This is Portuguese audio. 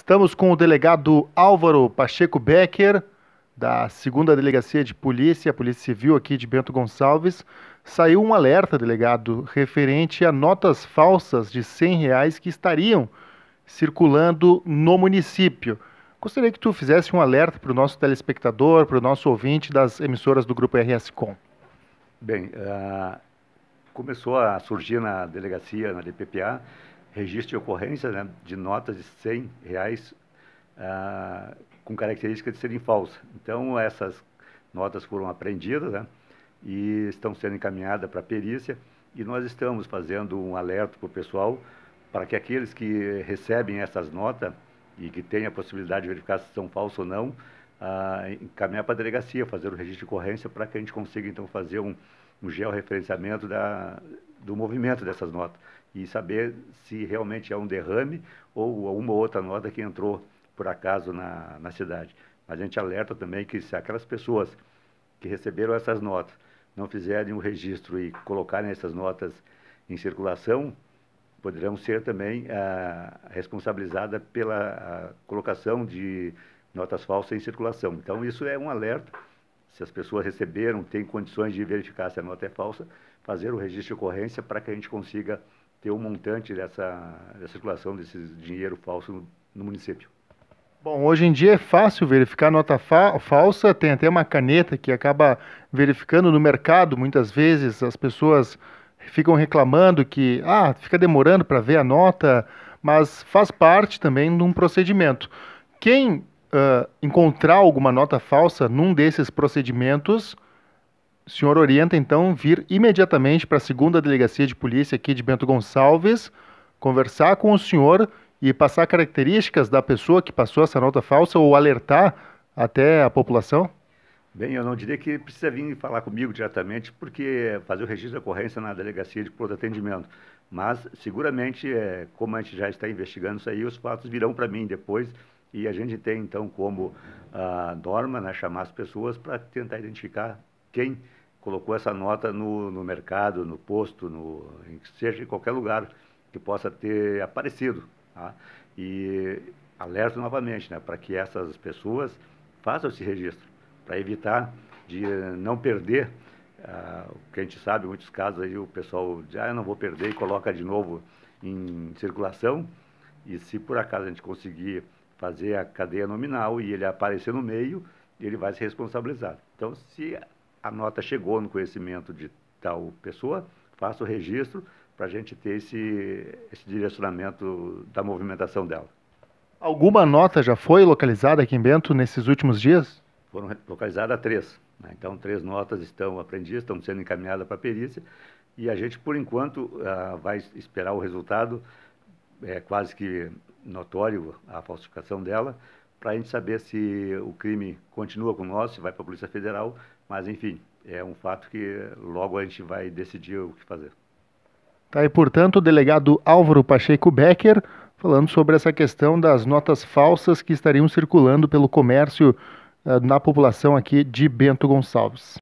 Estamos com o delegado Álvaro Pacheco Becker, da segunda delegacia de polícia, a Polícia Civil aqui de Bento Gonçalves. Saiu um alerta, delegado, referente a notas falsas de 100 reais que estariam circulando no município. Gostaria que tu fizesse um alerta para o nosso telespectador, para o nosso ouvinte das emissoras do Grupo RS Com. Bem, uh, começou a surgir na delegacia, na DPPA, registro de ocorrência né, de notas de 100 reais ah, com característica de serem falsas. Então, essas notas foram apreendidas né, e estão sendo encaminhadas para a perícia e nós estamos fazendo um alerta para o pessoal para que aqueles que recebem essas notas e que têm a possibilidade de verificar se são falsas ou não, ah, encaminhar para a delegacia, fazer o registro de ocorrência para que a gente consiga, então, fazer um, um georreferenciamento da, do movimento dessas notas e saber se realmente é um derrame ou é uma outra nota que entrou por acaso na, na cidade. Mas a gente alerta também que se aquelas pessoas que receberam essas notas não fizerem o registro e colocarem essas notas em circulação, poderão ser também ah, responsabilizadas pela ah, colocação de notas falsas em circulação. Então, isso é um alerta se as pessoas receberam, têm condições de verificar se a nota é falsa, fazer o registro de ocorrência para que a gente consiga ter o um montante dessa, dessa circulação desse dinheiro falso no, no, município. Bom, hoje em dia é fácil verificar nota fa falsa, tem até uma caneta que acaba verificando no mercado, muitas vezes as pessoas ficam reclamando que ah, fica demorando para ver a nota, mas faz parte também de um procedimento. Quem uh, encontrar alguma nota falsa num desses procedimentos, o senhor orienta então vir imediatamente para a segunda delegacia de polícia aqui de Bento Gonçalves, conversar com o senhor e passar características da pessoa que passou essa nota falsa ou alertar até a população? Bem, eu não diria que precisa vir falar comigo diretamente, porque fazer o registro de ocorrência na delegacia de pronto atendimento. Mas, seguramente, é, como a gente já está investigando isso aí, os fatos virão para mim depois e a gente tem, então, como a ah, norma né, chamar as pessoas para tentar identificar quem colocou essa nota no, no mercado, no posto, no, seja em qualquer lugar que possa ter aparecido. Tá? E alerto novamente né, para que essas pessoas façam esse registro, para evitar de não perder ah, o que a gente sabe, em muitos casos aí o pessoal diz, ah, eu não vou perder e coloca de novo em circulação. E se por acaso a gente conseguir fazer a cadeia nominal e ele aparecer no meio, ele vai se responsabilizar. Então, se a nota chegou no conhecimento de tal pessoa, faça o registro para a gente ter esse, esse direcionamento da movimentação dela. Alguma nota já foi localizada aqui em Bento nesses últimos dias? Foram localizadas três. Né? Então, três notas estão apreendidas, estão sendo encaminhadas para a perícia e a gente, por enquanto, ah, vai esperar o resultado é quase que notório a falsificação dela, para a gente saber se o crime continua com nós, se vai para a Polícia Federal, mas enfim, é um fato que logo a gente vai decidir o que fazer. Tá aí, portanto, o delegado Álvaro Pacheco Becker falando sobre essa questão das notas falsas que estariam circulando pelo comércio eh, na população aqui de Bento Gonçalves.